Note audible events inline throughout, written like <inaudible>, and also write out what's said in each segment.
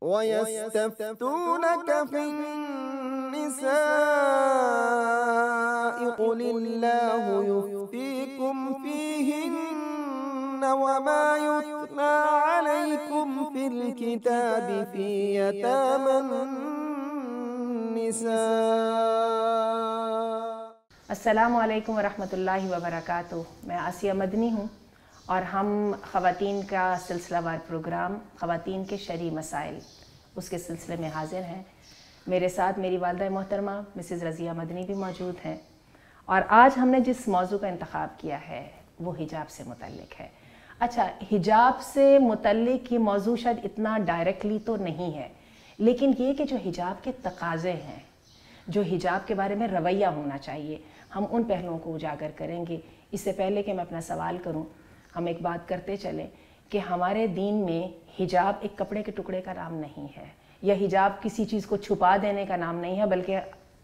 ويستفتونك في النساء قل الله يفتيكم فيهن وما يتلى عليكم في الكتاب في يتامى النساء السلام عليكم ورحمة الله وبركاته ما أسيا مدنی ہوں और हम ख़वान का सिलसिलावार प्रोग्राम ख़वान के शरी मसाइल उसके सिलसिले में हाजिर हैं मेरे साथ मेरी वालदा मोहतरमा मिसिज़ रज़िया मदनी भी मौजूद हैं और आज हमने जिस मौजू का इंतखब किया है वो हिजाब से मुतलक है अच्छा हिजाब से मुतलक ये मौजू शायद इतना डायरेक्टली तो नहीं है लेकिन ये कि जो हिजाब के तकाजे हैं जो हिजाब के बारे में रवैया होना चाहिए हम उन पहलुओं को उजागर करेंगे इससे पहले कि मैं अपना सवाल करूँ हम एक बात करते चलें कि हमारे दीन में हिजाब एक कपड़े के टुकड़े का नाम नहीं है या हिजाब किसी चीज़ को छुपा देने का नाम नहीं है बल्कि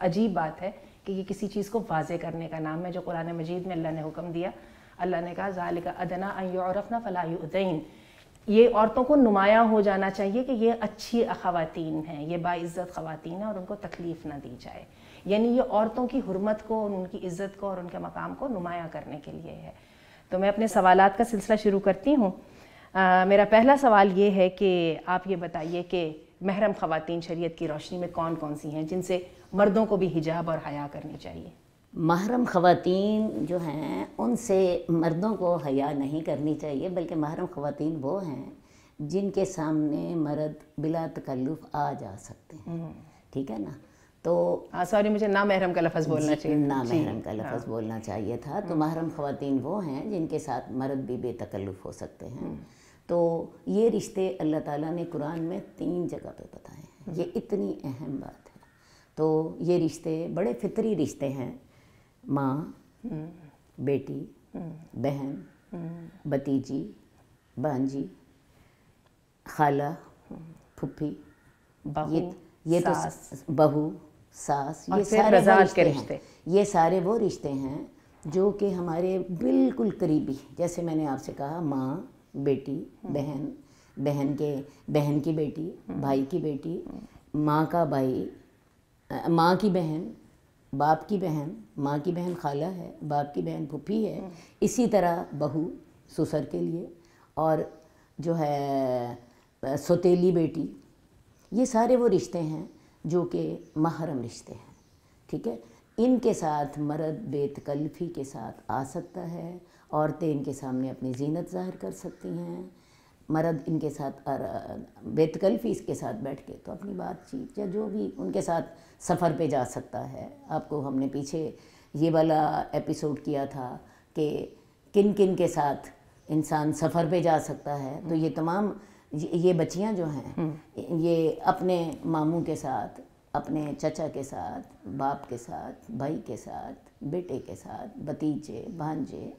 अजीब बात है कि ये किसी चीज़ को वाजे करने का नाम है जो कुरान मजीद में अल्लाह ने हुक्म दिया अल्लाह ने कहा जाल का अदना अयरफना फ़लाउद्दीन ये औरतों को नुमाया हो जाना चाहिए कि ये अच्छी ख़वातीन हैं ये बाज़्ज़त ख़वातीन हैं और उनको तकलीफ़ ना दी जाए यानी ये औरतों की हरमत को उनकी इज़्ज़त को और उनके मकाम को नुमाया करने के लिए है तो मैं अपने सवाल का सिलसिला शुरू करती हूँ मेरा पहला सवाल ये है कि आप ये बताइए कि महरम ख़वातीन शरीयत की रोशनी में कौन कौन सी हैं जिनसे मर्दों को भी हिजाब और हया करनी चाहिए महरम ख़वातीन जो हैं उनसे मर्दों को हया नहीं करनी चाहिए बल्कि महरम ख़वातीन वो हैं जिनके सामने मर्द बिला तकल्लुफ़ आ जा सकते हैं हम्म। ठीक है ना तो सॉरी हाँ, मुझे ना महरम का लफ्ज़ बोलना चाहिए ना महरम का लफ्ज़ हाँ। बोलना चाहिए था तो हाँ। महरम खुतिन वो हैं जिनके साथ मर्द भी बेतकल्लुफ़ हो सकते हैं हम्म। तो ये रिश्ते अल्लाह ताला ने कुरान में तीन जगह पे बताए हैं ये हम्म। इतनी अहम बात है तो ये रिश्ते बड़े फितरी रिश्ते हैं माँ हम्म। बेटी बहन भतीजी भांजी खाला फुफी ये ये तो बहू सास ये सारे रिश्ते के रिश्ते ये सारे वो रिश्ते हैं जो कि हमारे बिल्कुल करीबी जैसे मैंने आपसे कहा माँ बेटी हम्म। बहन बहन के बहन की बेटी हम्म। भाई की बेटी हम्म। माँ का भाई माँ की बहन बाप की बहन माँ की बहन खाला है बाप की बहन फूफी है इसी तरह बहू ससुर के लिए और जो है सौतीली बेटी ये सारे वो रिश्ते हैं जो कि महरम रिश्ते हैं ठीक है इनके साथ मर्द बेतकल्फ़ी के साथ आ सकता है औरतें इनके सामने अपनी जीनत ज़ाहिर कर सकती हैं मर्द इनके साथ बेतकल्फ़ी इसके साथ बैठ के तो अपनी बातचीत या जो भी उनके साथ सफ़र पे जा सकता है आपको हमने पीछे ये वाला एपिसोड किया था कि किन किन के साथ इंसान सफ़र पे जा सकता है तो ये तमाम ये बच्चियाँ जो हैं हम्म। ये अपने मामू के साथ अपने चचा के साथ बाप के साथ भाई के साथ बेटे के साथ भतीजे भांजे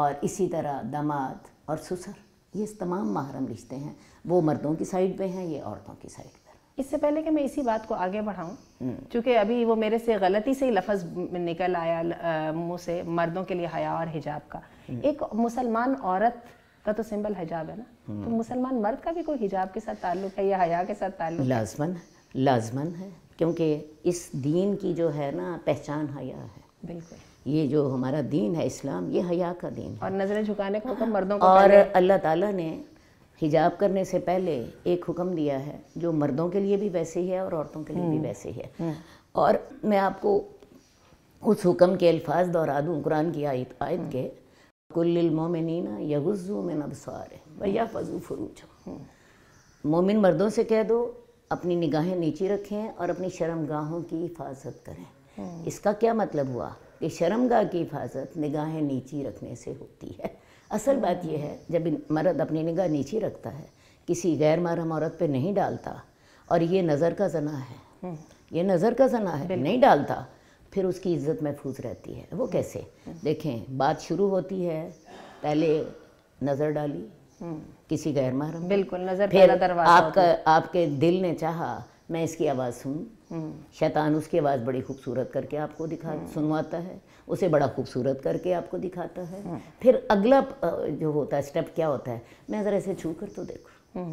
और इसी तरह दामाद और ससुर ये तमाम माहरम रिश्ते हैं वो मर्दों की साइड पे हैं ये औरतों की साइड पर इससे पहले कि मैं इसी बात को आगे बढ़ाऊं क्योंकि हम्म। अभी वो मेरे से गलती से ही लफज निकल आया मुँह से मर्दों के लिए हया और हिजाब का हम्म। एक मुसलमान औरत का तो सिंबल हिजाब है ना तो मुसलमान मर्द का भी कोई हिजाब के साथ ताल्लुक है या हया के साथ ताल्लुक लाजमन लाजमन है क्योंकि इस दीन की जो है ना पहचान हया है बिल्कुल ये जो हमारा दीन है इस्लाम ये हया का दीन है और नज़रें झुकाने का हुक्म हाँ। मर्दों का और अल्लाह ताला ने हिजाब करने से पहले एक हुक्म दिया है जो मर्दों के लिए भी वैसे ही है और औरतों के लिए भी हम्म। वैसे ही है हम्म। और मैं आपको उस हुक्म के अल्फाज दोहरा दूँ कुरान की आयत आयत हम्म। के भैया फजू फरूज मोमिन मर्दों से कह दो अपनी निगाहें नीचे रखें और अपनी शर्मगाहों की हिफाजत करें हम्म। इसका क्या मतलब हुआ कि शर्मगाह की हिफाजत निगाहें नीचे रखने से होती है असल बात यह है जब मर्द अपनी निगाह नीचे रखता है किसी गैर महरम औरत पे नहीं डालता और ये नज़र का जना है हम्म। ये नज़र का जना है नहीं डालता फिर उसकी इज्जत महफूज रहती है वो कैसे देखें बात शुरू होती है पहले नज़र डाली हम्म। किसी गैर महरम बिल्कुल नज़र फिर आपका आपके दिल ने चाहा मैं इसकी आवाज़ सुन हम्म। शैतान उसकी आवाज़ बड़ी खूबसूरत करके आपको दिखा हम्म। सुनवाता है उसे बड़ा खूबसूरत करके आपको दिखाता है फिर अगला जो होता है स्टेप क्या होता है मैं ज़रा ऐसे छू कर तो देखूँ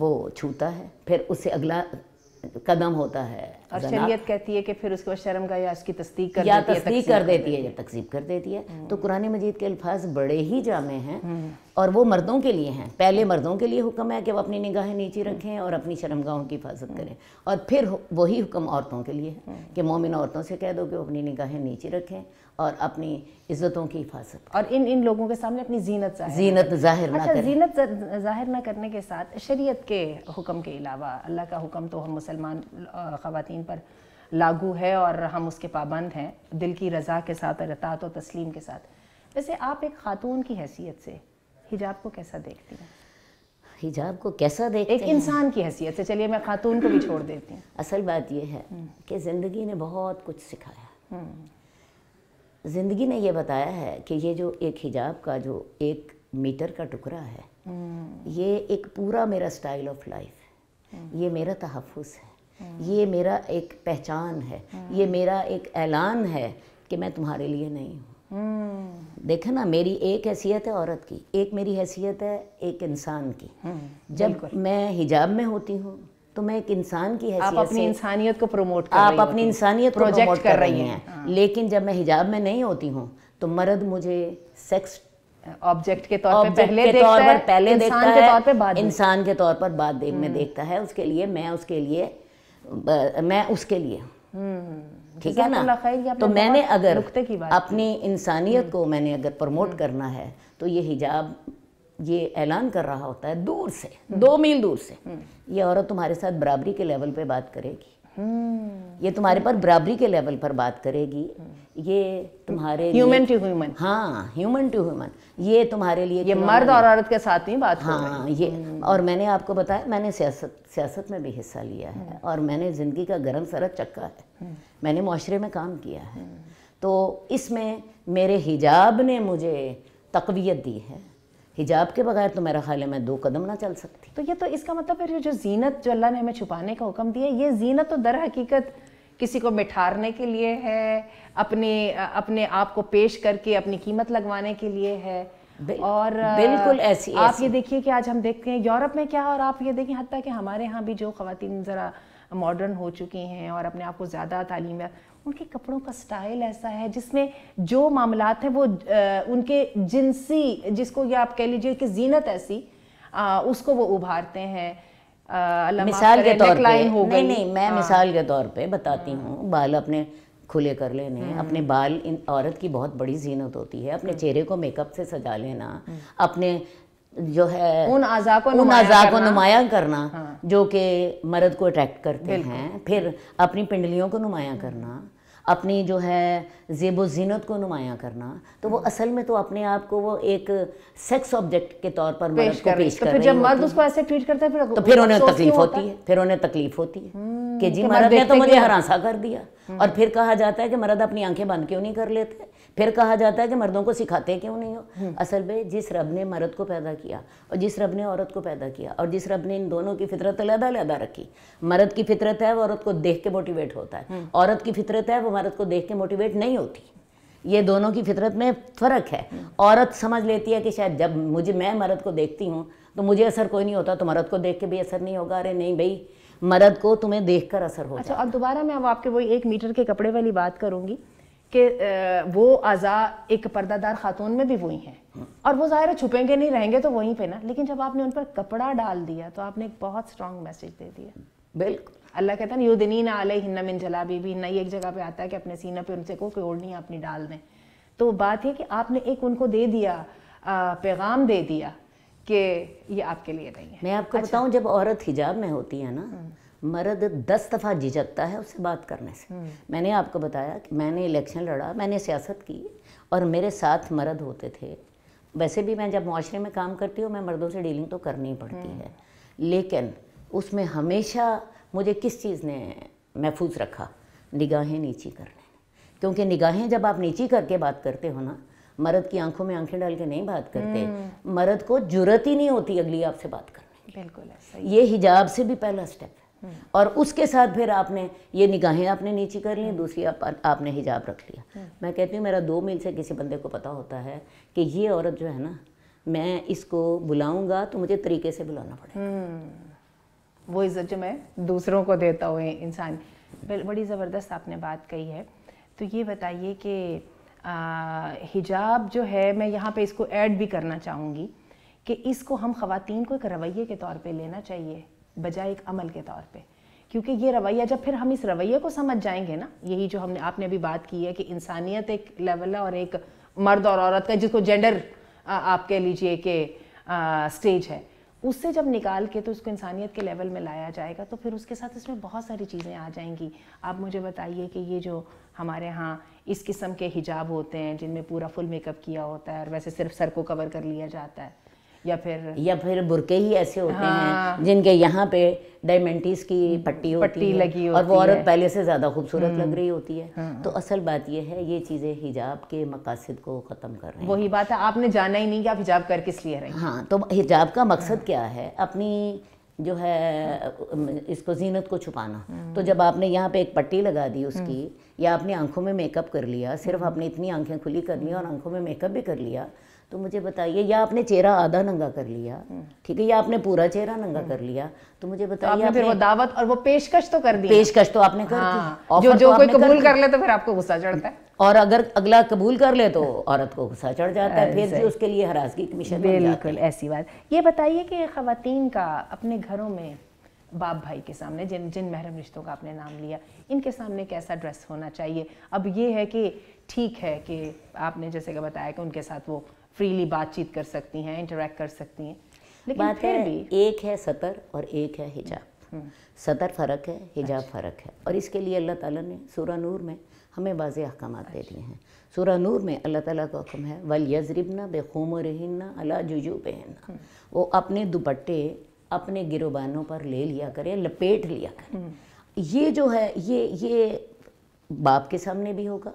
वो छूता है फिर उससे अगला कदम होता है और शरीयत कहती है कि फिर उसके बाद शर्म का या उसकी तस्दीक कर या तस्दीक कर देती है या तकसीब कर देती है हम्म। तो कुरान मजीद के अल्फाज बड़े ही जामे हैं हम्म। और वो मर्दों के लिए हैं पहले मर्दों के लिए हुक्म है कि वो अपनी निगाहें नीचे हम्म। रखें और अपनी शर्मगाहों की हिफाजत करें और फिर वही हुक्म औरतों के लिए है कि मोमिन औरतों से कह दो कि अपनी निगाहें नीचे रखें और अपनी इज्जतों की हिफाजत और इन इन लोगों के सामने अपनी जीनत जीनत जाहिर ना अच्छा, करें जीनत जाहिर ना करने के साथ शरीयत के हुक्म के अलावा अल्लाह का हुक्म तो हम मुसल मुसलमान ख़वान पर लागू है और हम उसके पाबंद हैं दिल की रज़ा के साथ और रतात और तस्लीम के साथ वैसे आप एक ख़ातून की हैसियत से हिजाब को कैसा देखती हैं हिजाब को कैसा देखते एक इंसान की हैसियत से चलिए मैं खातून को भी छोड़ देती हूँ असल बात यह है हम्म। कि ज़िंदगी ने बहुत कुछ सिखाया हम्म। ज़िंदगी ने यह बताया है कि ये जो एक हिजाब का जो एक मीटर का टुकड़ा है हम्म। ये एक पूरा मेरा स्टाइल ऑफ लाइफ हम्म। ये मेरा तहफ़ है ये मेरा एक पहचान है हम्म। ये मेरा एक ऐलान है कि मैं तुम्हारे लिए नहीं हूँ हम्म। देखे ना मेरी एक हैसियत है औरत की एक मेरी हैसियत है एक इंसान की जब मैं हिजाब में होती हूँ तो मैं एक इंसान की हैसियत आप अपनी इंसानियत को प्रमोट कर आप अपनी इंसानियत प्रोजेक्ट कर रही हैं हाँ। लेकिन जब मैं हिजाब में नहीं होती हूँ तो मर्द मुझे सेक्स ऑब्जेक्ट के तौर पे पहले के तौर पर पहले देखता है इंसान के तौर बाद इंसान के तौर पर बाद देख में हम्म। देखता है उसके लिए मैं उसके लिए मैं उसके लिए हम्म। ठीक है ना तो मैंने अगर अपनी इंसानियत को हम्म। मैंने अगर प्रमोट करना है तो ये हिजाब ये ऐलान कर रहा होता है दूर से दो मील दूर से ये औरत तुम्हारे साथ बराबरी के लेवल पे बात करेगी हम्म। ये तुम्हारे पर बराबरी के लेवल पर बात करेगी हम्म। ये तुम्हारे ह्यूमन टू ह्यूमन हाँ ह्यूमन टू ह्यूमन ये तुम्हारे लिए ये मर्द और औरत के साथ ही बात हाँ ये हम्म। और मैंने आपको बताया मैंने सियासत सियासत में भी हिस्सा लिया है और मैंने ज़िंदगी का गर्म सरद चक्का है मैंने माशरे में काम किया है तो इसमें मेरे हिजाब ने मुझे तकवीत दी है हिजाब के बगैर तो मेरा ख्याल है मैं दो कदम ना चल सकती तो ये तो इसका मतलब फिर जो जीनत जो अल्लाह ने हमें छुपाने का हुक्म दिया ये जीनत तो दर हकीकत किसी को बिठारने के लिए है अपने अपने आप को पेश करके अपनी कीमत लगवाने के लिए है बिल, और बिल्कुल ऐसी आप ऐसी। ये देखिए कि आज हम देखते हैं यूरोप में क्या और आप ये देखिए हती कि हमारे यहाँ भी जो खातन ज़रा मॉडर्न हो चुकी हैं और अपने आप को ज़्यादा तालीम उनके कपड़ों का स्टाइल ऐसा है जिसमें जो मामला हैं वो उनके जिनसी जिसको या आप कह लीजिए कि जीनत ऐसी उसको वो उभारते हैं मिसाल के तौर पे नहीं नहीं मैं आ, हाँ। मिसाल के तौर पे बताती हाँ। हूँ बाल अपने खुले कर लेने अपने हम्म। बाल इन औरत की बहुत बड़ी जीनत होती है अपने हाँ। चेहरे को मेकअप से सजा लेना हम्म। अपने जो है उन आज़ा को उन आज़ा को नुमाया करना हाँ। जो कि मर्द को अट्रैक्ट करते हैं फिर अपनी पिंडलियों को नुमाया करना अपनी जो है जेब जीनत को नुमाया करना तो वो असल में तो अपने आप को वो एक सेक्स ऑब्जेक्ट के तौर पर पेश को पेश तो कर, कर जब मर्द उसको ऐसे ट्रीट करता है फिर तो फिर उन्हें तकलीफ होती है फिर उन्हें तकलीफ होती है हम्म, कि जी मर्द ने तो मुझे हरासा कर दिया और फिर कहा जाता है कि मर्द अपनी आंखें बंद क्यों नहीं कर लेते फिर कहा जाता है कि मर्दों को सिखाते क्यों नहीं हो हम्म। असल में जिस रब ने मर्द को पैदा किया और जिस रब ने औरत को पैदा किया और जिस रब ने इन दोनों की फितरत अलहदा अलहदा रखी मर्द की फितरत है वो औरत को देख के मोटिवेट होता है हम्म। औरत की फितरत है वो मर्द को देख के मोटिवेट नहीं होती ये दोनों की फितरत में फ़र्क है हम्म। औरत समझ लेती है कि शायद जब मुझे मैं मर्द को देखती हूँ तो मुझे असर कोई नहीं होता तो मर्द को देख के भी असर नहीं होगा अरे नहीं भाई मर्द को तुम्हें देख कर असर होगा अच्छा अब दोबारा मैं अब आपके वही एक मीटर के कपड़े वाली बात करूँगी कि वो अज़ा एक पर्दादार खातून में भी वही हैं और वो ज़ाहिर छुपेंगे नहीं रहेंगे तो वहीं पे ना लेकिन जब आपने उन पर कपड़ा डाल दिया तो आपने एक बहुत स्ट्रॉन्ग मैसेज दे दिया बिल्कुल अल्लाह कहता है ना युदिनी ना आल हिन्ना मिन जला भी हिन्ना एक जगह पे आता है कि अपने सीना पे उनसे को कोई ओढ़नी अपनी डाल दें तो बात यह कि आपने एक उनको दे दिया पैगाम दे दिया कि ये आपके लिए नहीं है मैं आपको अच्छा। बताऊं जब औरत हिजाब में होती है ना हम्म। मर्द दस दफ़ा झिझकता है उससे बात करने से हम्म। मैंने आपको बताया कि मैंने इलेक्शन लड़ा मैंने सियासत की और मेरे साथ मर्द होते थे वैसे भी मैं जब माशरे में काम करती हूँ मैं मर्दों से डीलिंग तो करनी पड़ती हम्म। है लेकिन उसमें हमेशा मुझे किस चीज़ ने महफूज रखा निगाहें नीची करने क्योंकि निगाहें जब आप नीची करके बात करते हो ना मर्द की आंखों में आंखें डाल के नहीं बात करते हम्म। मर्द को जरूरत ही नहीं होती अगली आपसे बात करने बिल्कुल ये हिजाब से भी पहला स्टेप है हम्म। और उसके साथ फिर आपने ये निगाहें आपने नीचे कर ली दूसरी आप, आपने हिजाब रख लिया हम्म। मैं कहती हूँ मेरा दो मील से किसी बंदे को पता होता है कि ये औरत जो है ना मैं इसको बुलाऊंगा तो मुझे तरीके से बुलाना पड़ेगा हम्म। वो इज्जत जो मैं दूसरों को देता हूँ इंसान बड़ी ज़बरदस्त आपने बात कही है तो ये बताइए कि हिजाब जो है मैं यहाँ पे इसको ऐड भी करना चाहूँगी कि इसको हम खातन को एक रवैये के तौर पे लेना चाहिए बजाय एक अमल के तौर पे क्योंकि ये रवैया जब फिर हम इस रवैये को समझ जाएंगे ना यही जो हमने आपने अभी बात की है कि इंसानियत एक लेवल है और एक मर्द और औरत का जिसको जेंडर आप कह लीजिए कि स्टेज है उससे जब निकाल के तो उसको इंसानियत के लेवल में लाया जाएगा तो फिर उसके साथ इसमें बहुत सारी चीज़ें आ जाएंगी आप मुझे बताइए कि ये जो हमारे यहाँ इस किस्म के हिजाब होते हैं जिनमें पूरा फुल मेकअप किया होता है और वैसे सिर्फ सर को कवर कर लिया जाता है या फिर या फिर बुरके ही ऐसे होते हाँ। हैं जिनके यहाँ पे डायमेंटिस की पट्टी होती पट्टी है लगी होती और वो औरत पहले से ज़्यादा खूबसूरत लग हम्म। रही होती है हाँ। तो असल बात यह है ये चीज़ें हिजाब के मकासद को ख़त्म कर रही वही बात है आपने जाना ही नहीं कि आप हिजाब कर किस लिए रहे हाँ तो हिजाब का मकसद हाँ। क्या है अपनी जो है इसको जीनत को छुपाना तो हम्म। जब आपने यहाँ पे एक पट्टी लगा दी उसकी हम्म। या आपने आंखों में मेकअप कर लिया सिर्फ आपने इतनी आंखें खुली कर ली और आंखों में मेकअप भी कर लिया तो मुझे बताइए या आपने चेहरा आधा नंगा कर लिया हम्म। ठीक है या आपने पूरा चेहरा नंगा हम्म। कर लिया तो मुझे तो बताइए तो आपने फिर वो दावत और वो पेशकश तो कर दी पेशकश तो आपने कर हाँ, जो जो तो कोई कबूल कर ले तो फिर आपको गुस्सा चढ़ता है और अगर अगला कबूल कर ले तो औरत को गुस्सा चढ़ जाता है फिर भी उसके लिए हरासगी कमीशन बिल्कुल ऐसी बात ये बताइए कि खातन का अपने घरों में बाप भाई के सामने जिन जिन महरम रिश्तों का आपने नाम लिया इनके सामने कैसा ड्रेस होना चाहिए अब ये है कि ठीक है कि आपने जैसे कि बताया कि उनके साथ वो फ्रीली बातचीत कर सकती हैं इंटरेक्ट कर सकती हैं लेकिन बात फिर है, भी एक है सतर और एक है हिजाब हम्म। सतर फ़र्क है हिजाब अच्छा। फ़र्क है और इसके लिए अल्लाह ताला ने सूरा नूर में हमें वाज अहकाम दे दिए अच्छा। हैं सूरा नूर में अल्लाह ताला का हुक्म है वल यजरिबना बेखूम रहना अला जुजू बहना हम्म। वो अपने दुपट्टे अपने गिरोबानों पर ले लिया करें लपेट लिया करें हम्म। ये जो है ये ये बाप के सामने भी होगा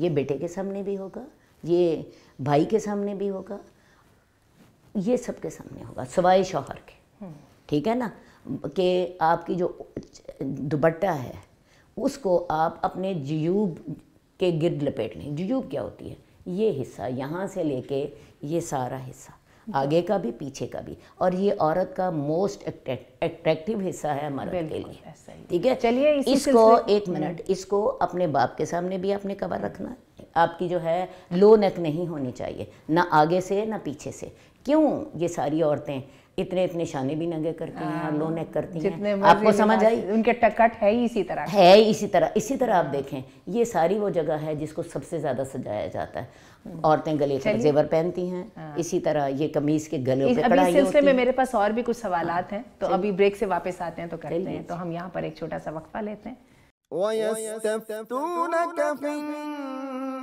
ये बेटे के सामने भी होगा ये भाई के सामने भी होगा ये सबके सामने होगा सवाए शोहर के हम्म। ठीक है ना कि आपकी जो दुपट्टा है उसको आप अपने जयूब के गिरद लपेट लें जयूब क्या होती है ये हिस्सा यहाँ से लेके ये सारा हिस्सा आगे का भी पीछे का भी और ये औरत का मोस्ट अट्रैक्टिव हिस्सा है मर्द के लिए ठीक है चलिए इसको एक मिनट हम्म। इसको अपने बाप के सामने भी आपने कवर रखना है आपकी जो है लो नेक नहीं होनी चाहिए ना आगे से ना पीछे से क्यों ये सारी औरतें इतने इतने शाने भी नंगे करती हैं और लो हाँ, नेक करती हैं आपको समझ आई उनके टकट है ही इसी तरह है इसी तरह इसी तरह आप देखें ये सारी वो जगह है जिसको सबसे ज़्यादा सजाया जाता है हम्म। औरतें गले पर जेवर पहनती हैं हाँ। इसी तरह ये कमीज के गले पे कढ़ाई सिलसिले में मेरे पास और भी कुछ सवाल हाँ। हैं तो अभी ब्रेक से वापस आते हैं तो करते हैं तो हम यहाँ पर एक छोटा सा वक्फा लेते हैं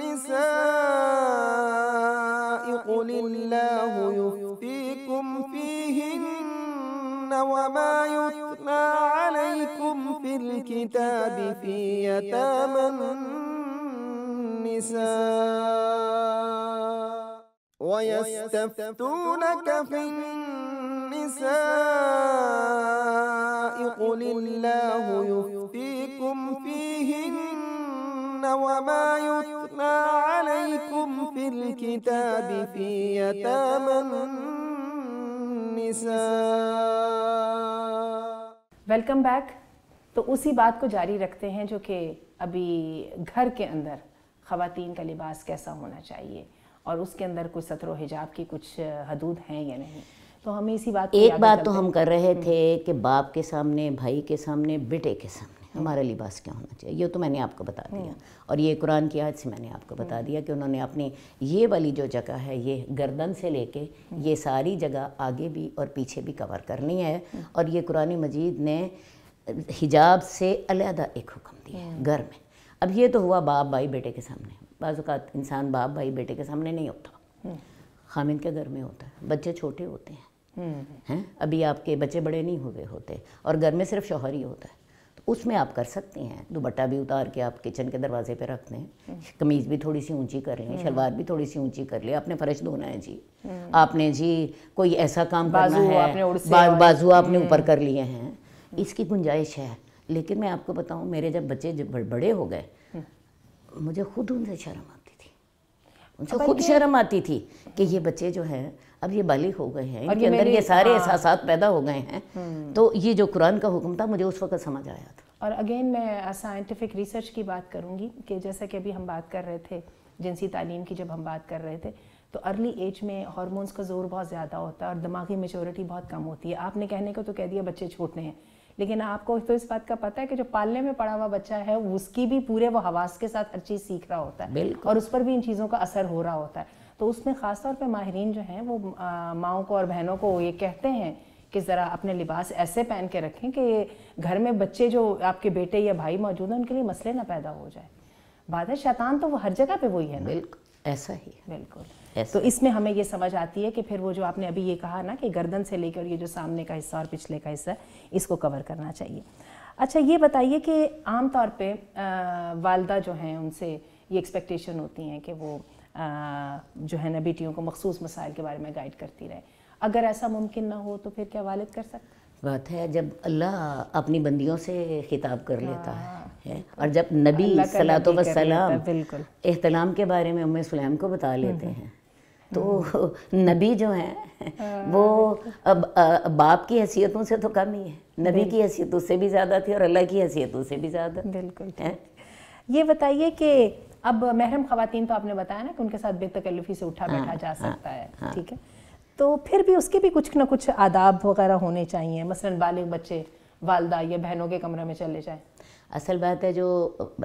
النساء قل الله يفتيكم فيهن وما يتلى عليكم في الكتاب في يتامى النساء ويستفتونك في النساء قل الله يفتيكم فيهن وما يتلى عليكم في الكتاب في يتامى النساء वेलकम बैक तो उसी बात को जारी रखते हैं जो कि अभी घर के अंदर ख़वातीन का लिबास कैसा होना चाहिए और उसके अंदर कुछ सतरों हिजाब की कुछ हदूद हैं या नहीं तो हमें इसी बात एक बात तो हम कर रहे हम्म। थे कि बाप के सामने भाई के सामने बेटे के सामने हमारा लिबास क्या होना चाहिए ये तो मैंने आपको बता दिया हम्म। और ये कुरान की आज से मैंने आपको बता हम्म। दिया कि उन्होंने अपनी ये वाली जो जगह है ये गर्दन से लेके हम्म। ये सारी जगह आगे भी और पीछे भी कवर करनी है और ये कुरान मजीद ने हिजाब से अलहदा एक हुक्म दिया है घर में अब ये तो हुआ बाप भाई बेटे के सामने बाजा इंसान बाप भाई बेटे के सामने नहीं होता खामिद के घर में होता है बच्चे छोटे होते हैं हैं अभी आपके बच्चे बड़े नहीं हुए होते और घर में सिर्फ शोहर ही होता है उसमें आप कर सकते हैं दुपट्टा भी उतार के आप किचन के दरवाजे पे रख दें कमीज़ भी थोड़ी सी ऊंची कर लें शलवार भी थोड़ी सी ऊंची कर लें आपने फ़र्श धोना है जी आपने जी कोई ऐसा काम करना है बा, बाजू आपने ऊपर हम्म। कर लिए हैं इसकी गुंजाइश है लेकिन मैं आपको बताऊँ मेरे जब बच्चे जब बड़े हो गए मुझे खुद उनसे शर्म आ उनको खुद शर्म आती थी कि ये बच्चे जो हैं अब ये बालिग हो गए हैं इनके अंदर ये सारे हाँ। एहसास पैदा हो गए हैं हम्म। तो ये जो कुरान का हुक्म था मुझे उस वक्त समझ आया था और अगेन मैं साइंटिफिक रिसर्च की बात करूँगी कि जैसा कि अभी हम बात कर रहे थे जिनसी तालीम की जब हम बात कर रहे थे तो अर्ली एज में हार्मोन्स का ज़ोर बहुत ज़्यादा होता है और दिमागी मेचोरिटी बहुत कम होती है आपने कहने को तो कह दिया बच्चे छोटे हैं लेकिन आपको तो इस बात का पता है कि जो पालने में पड़ा हुआ बच्चा है उसकी भी पूरे वो हवास के साथ हर चीज़ सीख रहा होता है और उस पर भी इन चीज़ों का असर हो रहा होता है तो उसमें ख़ासतौर पर माहरीन जो हैं वो माओ को और बहनों को ये कहते हैं कि ज़रा अपने लिबास ऐसे पहन के रखें कि घर में बच्चे जो आपके बेटे या भाई मौजूद हैं उनके लिए मसले ना पैदा हो जाए बात है शैतान तो वो हर जगह पे वही है ना बिल्कुल ऐसा ही बिल्कुल yes. तो इसमें हमें ये समझ आती है कि फिर वो जो आपने अभी ये कहा ना कि गर्दन से लेकर ये जो सामने का हिस्सा और पिछले का हिस्सा इसको कवर करना चाहिए अच्छा ये बताइए कि आम तौर पे वालदा जो हैं उनसे ये एक्सपेक्टेशन होती हैं कि वो आ, जो है ना बेटियों को मखसूस मसाइल के बारे में गाइड करती रहे अगर ऐसा मुमकिन ना हो तो फिर क्या वालद कर सकते बात है जब अल्लाह अपनी बंदियों से खिताब कर लेता है हाँ। और जब नबी सलात वसलाम एहतलाम के बारे में उम्म सुलैम को बता लेते हम्म, हम्म। हैं तो हम्म। <laughs> नबी जो है हाँ। वो अब बाप की हैसियतों से तो कम ही है नबी की हैसियत उससे भी ज़्यादा थी और अल्लाह की हैसियत उससे भी ज़्यादा बिल्कुल है ये बताइए कि अब महरम खातन तो आपने बताया ना कि उनके साथ बेतकल्लफी से उठा बैठा हाँ, जा हाँ, सकता है ठीक है तो फिर भी उसके भी कुछ ना कुछ आदाब वगैरह होने चाहिए मसलन बालिग बच्चे वालदा या बहनों के कमरे में चले जाएं असल बात है जो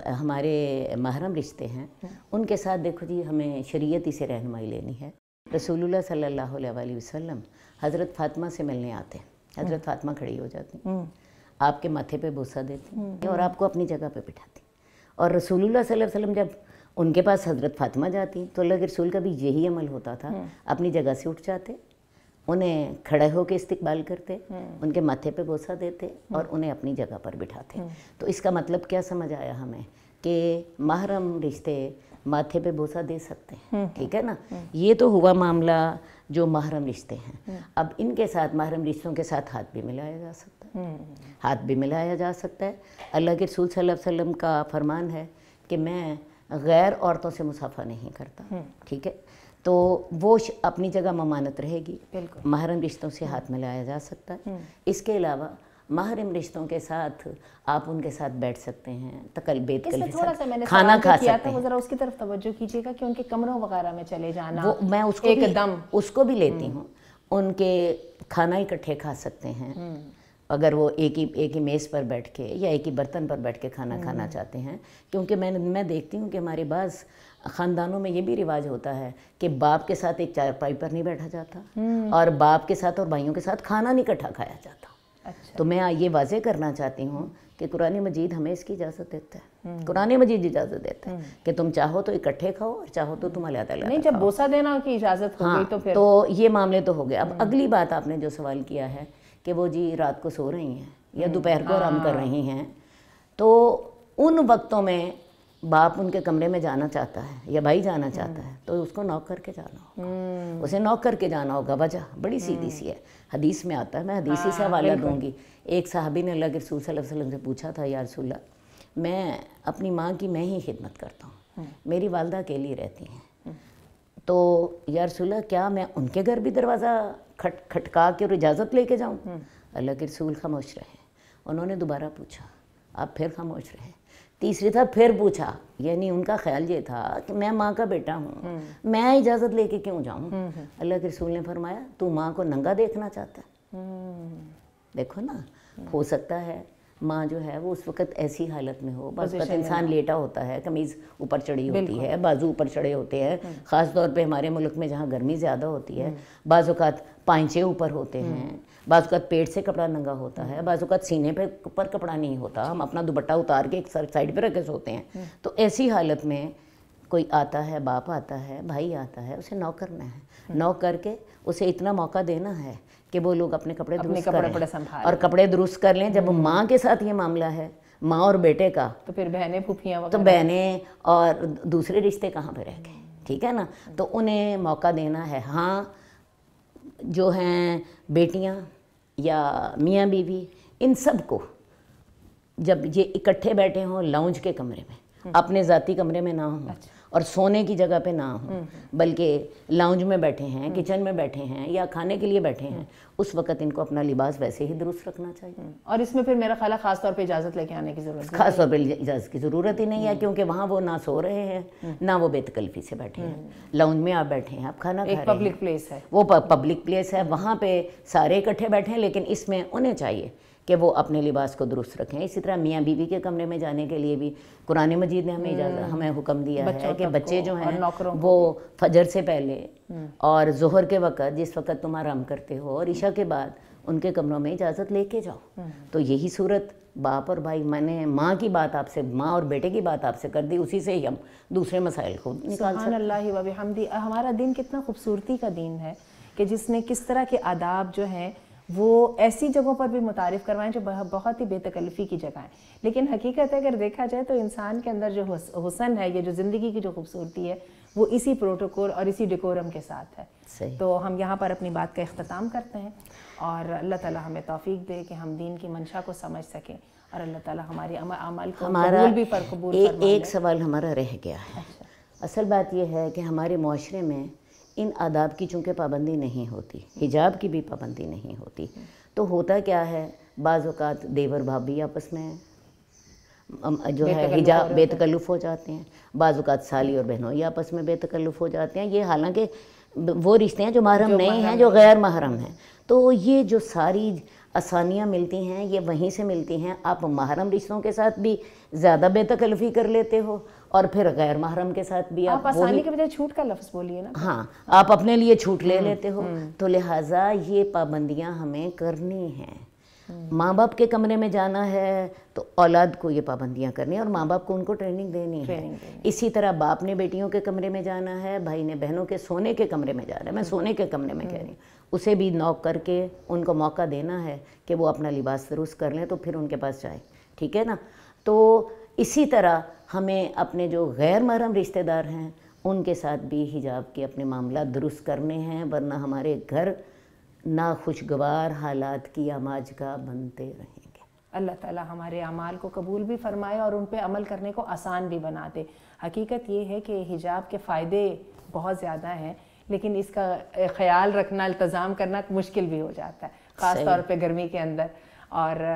हमारे महरम रिश्ते हैं उनके साथ देखो जी हमें ही से रहनमाई लेनी है रसूलुल्लाह सल्लल्लाहु अलैहि वसल्लम हज़रत फातिमा से मिलने आते हैं हज़रत हम्म। फातिमा खड़ी हो जाती हम्म। आपके माथे पे बोसा देती हम्म। और आपको अपनी जगह पे बिठाती और रसूलुल्लाह सल्लल्लाहु अलैहि वसल्लम जब उनके पास हज़रत फातिमा जाती तो अल्लाह के रसूल का भी यही अमल होता था अपनी जगह से उठ जाते उन्हें खड़े होकर इस्तेकबाल करते हम्म। उनके माथे पे बोसा देते हम्म। और उन्हें अपनी जगह पर बिठाते हम्म। तो इसका मतलब क्या समझ आया हमें कि महरम रिश्ते माथे पे बोसा दे सकते हैं ठीक है ना ये तो हुआ मामला जो महरम रिश्ते हैं अब इनके साथ महरम रिश्तों के साथ हाथ भी मिलाया जा सकता है हाथ भी मिलाया जा सकता है अल्लाह के रसूल सल्लल्लाहु अलैहि वसल्लम का फरमान है कि मैं गैर औरतों से मुसाफा नहीं करता ठीक है तो वो अपनी जगह ममानत रहेगी महरम रिश्तों से हाथ मिलाया जा सकता है हम्म। इसके अलावा माहरम रिश्तों के साथ आप उनके साथ बैठ सकते हैं तकल बेत कल थोड़ा मैंने खाना खा सकते हैं जरा उसकी तरफ तवज्जो कीजिएगा कि उनके कमरों वगैरह में चले जाना वो मैं उसको एकदम उसको भी लेती हम्म। हूँ उनके खाना इकट्ठे खा सकते हैं हम्म। अगर वो एक ही एक ही मेज़ पर बैठ के या एक ही बर्तन पर बैठ के खाना खाना चाहते हैं क्योंकि मैं मैं देखती हूँ कि हमारे पास ख़ानदानों में ये भी रिवाज होता है कि बाप के साथ एक चारपाई पर नहीं बैठा जाता हम्म। और बाप के साथ और भाइयों के साथ खाना नहीं इकट्ठा खाया जाता अच्छा। तो मैं ये वाजह करना चाहती हूँ कि कुरानी मजीद हमें इसकी इजाज़त देता है हम्म। कुरानी मजीद इजाज़त देता है हम्म। कि तुम चाहो तो इकट्ठे खाओ और चाहो तो तुम अलग अलग नहीं जब बोसा देना की इजाज़त हाँ, तो फिर तो ये मामले तो हो गए अब अगली बात आपने जो सवाल किया है कि वो जी रात को सो रही हैं या दोपहर को आराम कर हाँ। रही हैं तो उन वक्तों में बाप उनके कमरे में जाना चाहता है या भाई जाना चाहता है तो उसको नॉक करके जाना होगा हम्म। उसे नॉक करके जाना होगा वजह बड़ी सीधी सी है हम्म। हदीस में आता है मैं हदीसी हाँ, से हवाला दूंगी एक साहबी ने अल्लाह के रसूल वसल्लम से पूछा था या रसूल्ला मैं अपनी माँ की मैं ही खिदमत करता हूँ हम्म। मेरी वालदा अकेली रहती हैं तो या रसूल्ला क्या मैं उनके घर भी दरवाज़ा खट खटका के और इजाज़त लेके जाऊँ अल्लाह के रसूल खामोश रहे उन्होंने दोबारा पूछा आप फिर खामोश रहे तीसरी था फिर पूछा यानी उनका ख्याल ये था कि मैं माँ का बेटा हूँ हम्म। मैं इजाज़त लेके क्यों जाऊँ हम्म, हम्म। अल्लाह के रसूल ने फरमाया तू माँ को नंगा देखना चाहता है देखो ना हो सकता है माँ जो है वो उस वक्त ऐसी हालत में हो बस वक्त इंसान लेटा होता है कमीज़ ऊपर चढ़ी होती है बाजू ऊपर चढ़े होते हैं ख़ास तौर पे हमारे मुल्क में जहाँ गर्मी ज़्यादा होती है बाजूकात पाइचे ऊपर होते हैं बाजूकात पेट से कपड़ा नंगा होता है बाजूकात सीने पर पर कपड़ा नहीं होता हम अपना दुपट्टा उतार के एक साइड पर रखे सोते हैं हम्म। तो ऐसी हालत में कोई आता है बाप आता है भाई आता है उसे नौ करना है हम्म। नौ करके उसे इतना मौका देना है कि वो लोग अपने कपड़े दुरुस्त करें और कपड़े दुरुस्त कर लें जब हम्म। माँ के साथ ये मामला है माँ और बेटे का तो फिर बहनें फूफियाँ तो बहनें और दूसरे रिश्ते कहाँ पे रह गए ठीक है ना तो उन्हें मौका देना है हाँ जो हैं बेटियाँ या मियाँ बीवी इन सब को जब ये इकट्ठे बैठे हों लाउंज के कमरे में हम्म। अपने ज़ाती कमरे में ना हों अच्छा। और सोने की जगह पे ना हो हम्म। बल्कि लाउंज में बैठे हैं किचन हम्म। में बैठे हैं या खाने के लिए बैठे हैं हम्म। उस वक्त इनको अपना लिबास वैसे ही दुरुस्त रखना चाहिए और इसमें फिर मेरा ख्याल खास तौर पे इजाज़त लेके आने की ज़रूरत खास तौर पे इजाज़त की ज़रूरत ही नहीं है क्योंकि वहाँ वो ना सो रहे हैं ना वो बेतकल्फी से बैठे हैं लाउंज में आप बैठे हैं आप खाना खा पब्लिक प्लेस है वो पब्लिक प्लेस है वहाँ पे सारे इकट्ठे बैठे हैं लेकिन इसमें उन्हें चाहिए कि वो अपने लिबास को दुरुस्त रखें इसी तरह मियाँ बीवी के कमरे में जाने के लिए भी कुरान मजीद ने हमें हम्म। इजाज़त हमें हुक्म दिया है कि बच्चे जो हैं वो फजर से पहले हम्म। और जहर के वक़्त जिस वक़्त तुम आराम करते हो और ईशा के बाद उनके कमरों में इजाज़त लेके जाओ हम्म। तो यही सूरत बाप और भाई मैंने माँ की बात आपसे माँ और बेटे की बात आपसे कर दी उसी से ही हम दूसरे मसाइल को निकाल सकते हमारा दिन कितना खूबसूरती का दिन है कि जिसने किस तरह के आदाब जो हैं वो ऐसी जगहों पर भी मुतारफ़ करवाएं जो बहुत ही बेतकल्फ़ी की जगह है लेकिन हकीकत है अगर देखा जाए तो इंसान के अंदर जो हुसन है या जो ज़िंदगी की जो खूबसूरती है वो इसी प्रोटोकॉल और इसी डिकोरम के साथ है तो हम यहाँ पर अपनी बात का अख्ताम करते हैं और अल्लाह ताला हमें तोफ़ी दे कि हम दीन की मंशा को समझ सकें और अल्लाह ताला हमारे अमल को हमारा भी पर कबूल एक, सवाल हमारा रह गया है अच्छा। असल बात यह है कि हमारे माशरे में इन आदाब की चूँकि पाबंदी नहीं होती हिजाब की भी पाबंदी नहीं होती तो होता क्या है बाज़ात देवर भाभी आपस में जो है हिजाब बेतकल्लुफ़ हो जाते हैं बाज़ात साली और बहनोई आपस में बेतकल्लुफ़ हो जाते हैं ये हालांकि वो रिश्ते हैं जो महरम नहीं हैं जो गैर महरम हैं तो ये जो सारी आसानियाँ मिलती हैं ये वहीं से मिलती हैं आप महरम रिश्तों के साथ भी ज़्यादा बेतकल्फ़ी कर लेते हो और फिर गैर महरम के साथ भी आप, आप आसानी के बजाय छूट का लफ्ज बोलिए ना हाँ आप अपने लिए छूट ले हम्म, लेते हो हम्म। तो लिहाजा ये पाबंदियाँ हमें करनी हैं माँ बाप के कमरे में जाना है तो औलाद को ये पाबंदियाँ करनी है और माँ बाप को उनको ट्रेनिंग देनी है इसी तरह बाप ने बेटियों के कमरे में जाना है भाई ने बहनों के सोने के कमरे में जाना है मैं हम्म। सोने के कमरे में कह रही हूँ उसे भी नॉक करके उनको मौका देना है कि वो अपना लिबास दुरुस्त कर लें तो फिर उनके पास जाए ठीक है ना तो इसी तरह हमें अपने जो गैर महरम रिश्तेदार हैं उनके साथ भी हिजाब के अपने मामला दुरुस्त करने हैं वरना हमारे घर ना खुशगवार हालात की आमाज का बनते रहेंगे अल्लाह ताला हमारे अमाल को कबूल भी फरमाए और उन पर अमल करने को आसान भी बना दे हकीकत ये है कि हिजाब के फ़ायदे बहुत ज़्यादा हैं लेकिन इसका ख्याल रखना इल्तज़ाम करना मुश्किल भी हो जाता है ख़ास तौर पर गर्मी के अंदर और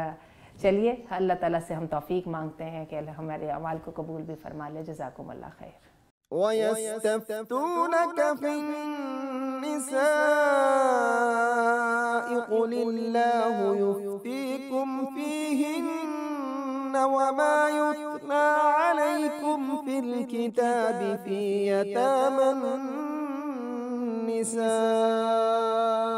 چلیے اللہ تعالیٰ سے ہم توفیق مانگتے ہیں کہ اللہ ہمارے عمال کو قبول بھی فرما لے جزاکم اللہ خیر ويستفتونك في النساء قل الله يفتيكم فيهن وما يتلى عليكم في الكتاب في يتامى النساء